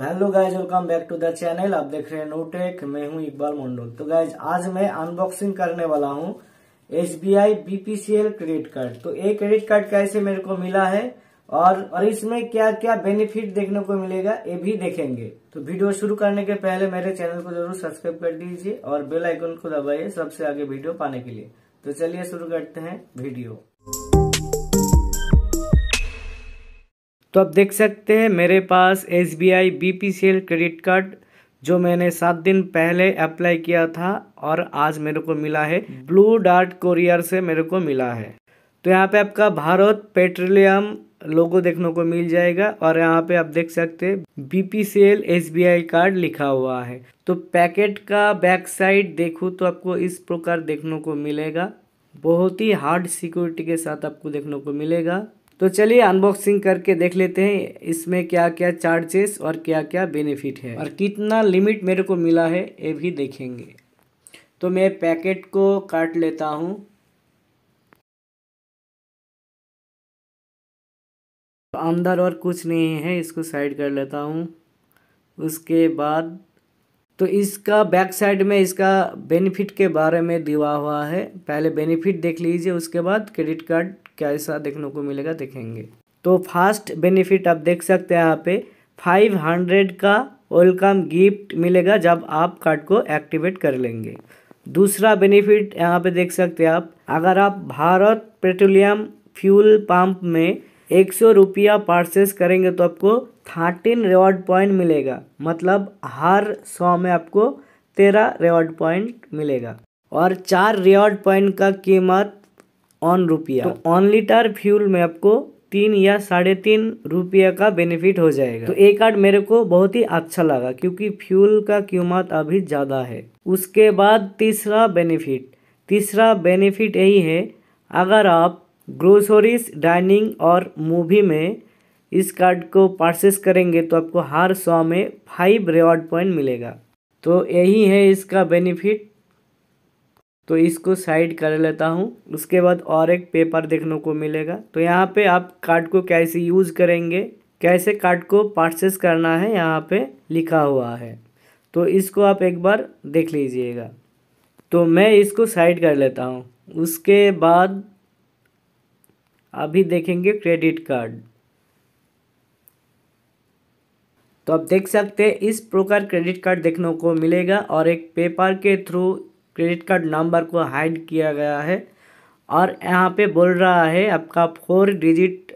hello guys welcome back to the channel आप देख रहे हैं नोटेक मैं हूं इकबाल मंडल तो गाइज आज मैं अनबॉक्सिंग करने वाला हूं S B I BPCL credit card तो ये क्रेडिट कार्ड कैसे मेरे को मिला है और और इसमें क्या क्या बेनिफिट देखने को मिलेगा ये भी देखेंगे तो वीडियो शुरू करने के पहले मेरे चैनल को जरूर सब्सक्राइब कर दीजिए और बेलाइकन को दबाइए सबसे आगे वीडियो पाने के लिए तो चलिए शुरू करते हैं वीडियो तो आप देख सकते हैं मेरे पास S B I B P C L credit card जो मैंने सात दिन पहले अप्लाई किया था और आज मेरे को मिला है ब्लू डार्ट कोरियर से मेरे को मिला है तो यहाँ पे आपका भारत पेट्रोलियम लोगो देखने को मिल जाएगा और यहाँ पे आप देख सकते हैं B P C L S B I card लिखा हुआ है तो पैकेट का बैक साइड देखूँ तो आपको इस प्रकार देखने को मिलेगा बहुत ही हार्ड सिक्योरिटी के साथ आपको देखने को मिलेगा तो चलिए अनबॉक्सिंग करके देख लेते हैं इसमें क्या क्या चार्जेस और क्या क्या बेनिफिट है और कितना लिमिट मेरे को मिला है ये भी देखेंगे तो मैं पैकेट को काट लेता हूँ अंदर और कुछ नहीं है इसको साइड कर लेता हूँ उसके बाद तो इसका बैक साइड में इसका बेनिफिट के बारे में दिया हुआ है पहले बेनिफिट देख लीजिए उसके बाद क्रेडिट कार्ड कैसा देखने को मिलेगा देखेंगे तो फास्ट बेनिफिट आप देख सकते हैं यहाँ पे 500 का वेलकम गिफ्ट मिलेगा जब आप कार्ड को एक्टिवेट कर लेंगे दूसरा बेनिफिट यहाँ पे देख सकते हैं आप अगर आप भारत पेट्रोलियम फ्यूल पंप में एक सौ रुपया पार्सेस करेंगे तो आपको थर्टीन रिवॉर्ड पॉइंट मिलेगा मतलब हर सौ में आपको तेरह रिवॉर्ड पॉइंट मिलेगा और चार रिवॉर्ड पॉइंट का कीमत ऑन रुपया तो ऑन लीटर फ्यूल में आपको तीन या साढ़े तीन रुपये का बेनिफिट हो जाएगा तो ये कार्ड मेरे को बहुत ही अच्छा लगा क्योंकि फ्यूल का कीमत अभी ज़्यादा है उसके बाद तीसरा बेनिफिट तीसरा बेनिफिट यही है अगर आप ग्रोसरीज डाइनिंग और मूवी में इस कार्ड को परचेस करेंगे तो आपको हर सौ में फाइव रिवॉर्ड पॉइंट मिलेगा तो यही है इसका बेनिफिट तो इसको साइड कर लेता हूँ उसके बाद और एक पेपर देखने को मिलेगा तो यहाँ पे आप कार्ड को कैसे यूज़ करेंगे कैसे कार्ड को परचेस करना है यहाँ पे लिखा हुआ है तो इसको आप एक बार देख लीजिएगा तो मैं इसको साइड कर लेता हूँ उसके बाद अभी देखेंगे क्रेडिट कार्ड तो आप देख सकते हैं इस प्रकार क्रेडिट कार्ड देखने को मिलेगा और एक पेपर के थ्रू क्रेडिट कार्ड नंबर को हाइड किया गया है और यहाँ पे बोल रहा है आपका four digit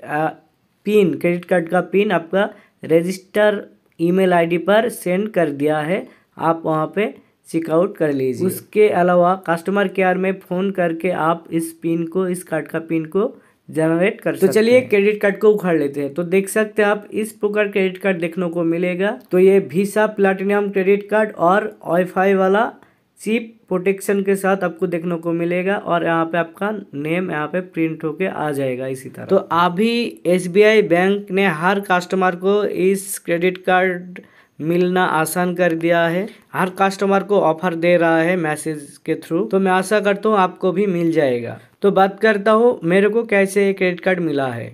pin credit card का पिन आपका रजिस्टर ईमेल आईडी पर सेंड कर दिया है आप वहाँ पे चेकआउट कर लीजिए उसके अलावा कस्टमर केयर में फ़ोन करके आप इस पिन को इस कार्ड का पिन को जनरेट कर तो चलिए क्रेडिट कार्ड को उखाड़ लेते हैं तो देख सकते हैं आप इस प्रकार क्रेडिट कार्ड देखने को मिलेगा तो ये भीसा प्लाटिनियम क्रेडिट कार्ड और वाईफाई वाला चिप प्रोटेक्शन के साथ आपको देखने को मिलेगा और यहाँ पे आपका नेम यहाँ पे प्रिंट होके आ जाएगा इसी तरह तो अभी एसबीआई बैंक ने हर कस्टमर को इस क्रेडिट कार्ड मिलना आसान कर दिया है हर कस्टमर को ऑफर दे रहा है मैसेज के थ्रू तो मैं आशा करता हूँ आपको भी मिल जाएगा तो बात करता हूँ मेरे को कैसे ये क्रेडिट कार्ड मिला है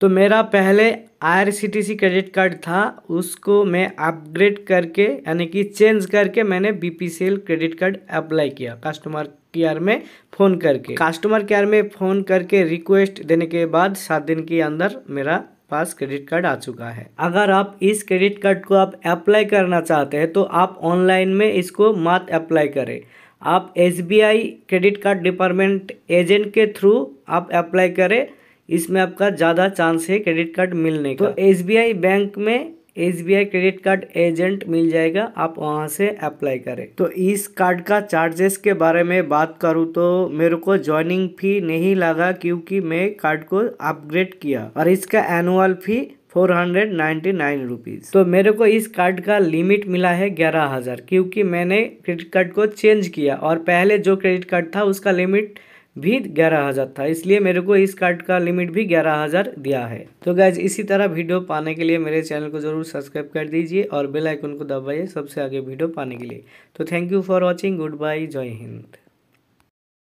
तो मेरा पहले आर क्रेडिट कार्ड था उसको मैं अपग्रेड करके यानी कि चेंज करके मैंने बी क्रेडिट कार्ड अप्लाई किया कस्टमर केयर में फ़ोन करके कस्टमर केयर में फ़ोन करके रिक्वेस्ट देने के बाद सात दिन के अंदर मेरा पास क्रेडिट कार्ड आ चुका है अगर आप इस क्रेडिट कार्ड को आप अप्लाई करना चाहते हैं तो आप ऑनलाइन में इसको मत अप्लाई करें आप S credit card department agent के थ्रू आप अप्लाई करें इसमें आपका ज़्यादा चांस है क्रेडिट कार्ड मिलने का तो एस बैंक में एस क्रेडिट कार्ड एजेंट मिल जाएगा आप वहाँ से अप्लाई करें तो इस कार्ड का चार्जेस के बारे में बात करूँ तो मेरे को ज्वाइनिंग फी नहीं लगा क्योंकि मैं कार्ड को अपग्रेड किया और इसका annual fee four hundred ninety nine rupees तो मेरे को इस कार्ड का लिमिट मिला है ग्यारह हज़ार क्योंकि मैंने क्रेडिट कार्ड को चेंज किया और पहले जो क्रेडिट कार्ड था उसका लिमिट भी ग्यारह हज़ार था इसलिए मेरे को इस कार्ड का लिमिट भी ग्यारह हज़ार दिया है तो गैज इसी तरह वीडियो पाने के लिए मेरे चैनल को जरूर सब्सक्राइब कर दीजिए और बेल आइकन को दबाइए सबसे आगे वीडियो पाने के लिए तो thank you for watching good bye जय हिंद